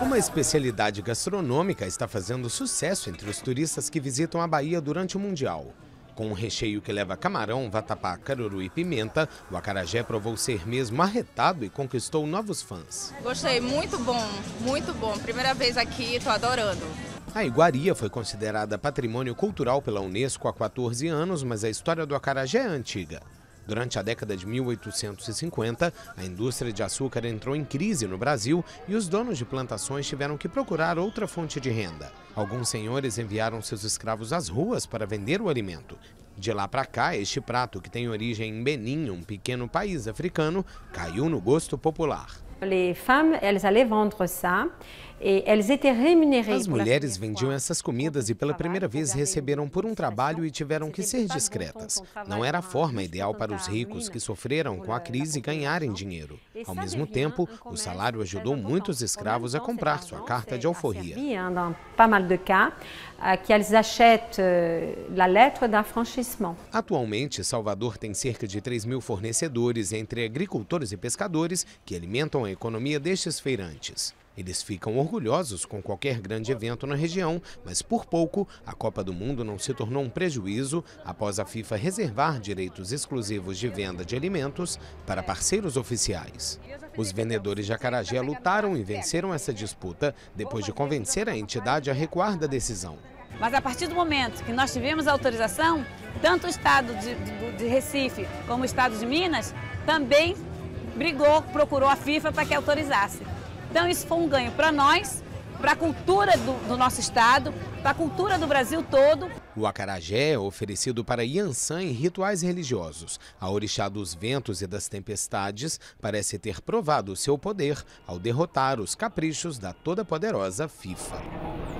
Uma especialidade gastronômica está fazendo sucesso entre os turistas que visitam a Bahia durante o Mundial. Com um recheio que leva camarão, vatapá, caruru e pimenta, o acarajé provou ser mesmo arretado e conquistou novos fãs. Gostei, muito bom, muito bom. Primeira vez aqui, estou adorando. A iguaria foi considerada patrimônio cultural pela Unesco há 14 anos, mas a história do acarajé é antiga. Durante a década de 1850, a indústria de açúcar entrou em crise no Brasil e os donos de plantações tiveram que procurar outra fonte de renda. Alguns senhores enviaram seus escravos às ruas para vender o alimento. De lá para cá, este prato, que tem origem em Benin, um pequeno país africano, caiu no gosto popular. Les femmes, elles allaient vendre ça. As mulheres vendiam essas comidas e pela primeira vez receberam por um trabalho e tiveram que ser discretas. Não era a forma ideal para os ricos que sofreram com a crise ganharem dinheiro. Ao mesmo tempo, o salário ajudou muitos escravos a comprar sua carta de tá alforria. Ah, euh, Atualmente, Salvador tem cerca de 3 mil fornecedores entre agricultores e pescadores que alimentam a economia destes feirantes. Eles ficam orgulhosos com qualquer grande evento na região, mas por pouco a Copa do Mundo não se tornou um prejuízo após a FIFA reservar direitos exclusivos de venda de alimentos para parceiros oficiais. Os vendedores de Acarajé lutaram e venceram essa disputa depois de convencer a entidade a recuar da decisão. Mas a partir do momento que nós tivemos a autorização, tanto o estado de, de Recife como o estado de Minas também brigou, procurou a FIFA para que autorizasse. Então isso foi um ganho para nós, para a cultura do, do nosso estado, para a cultura do Brasil todo. O acarajé é oferecido para Iansã em rituais religiosos. A orixá dos ventos e das tempestades parece ter provado seu poder ao derrotar os caprichos da toda-poderosa FIFA.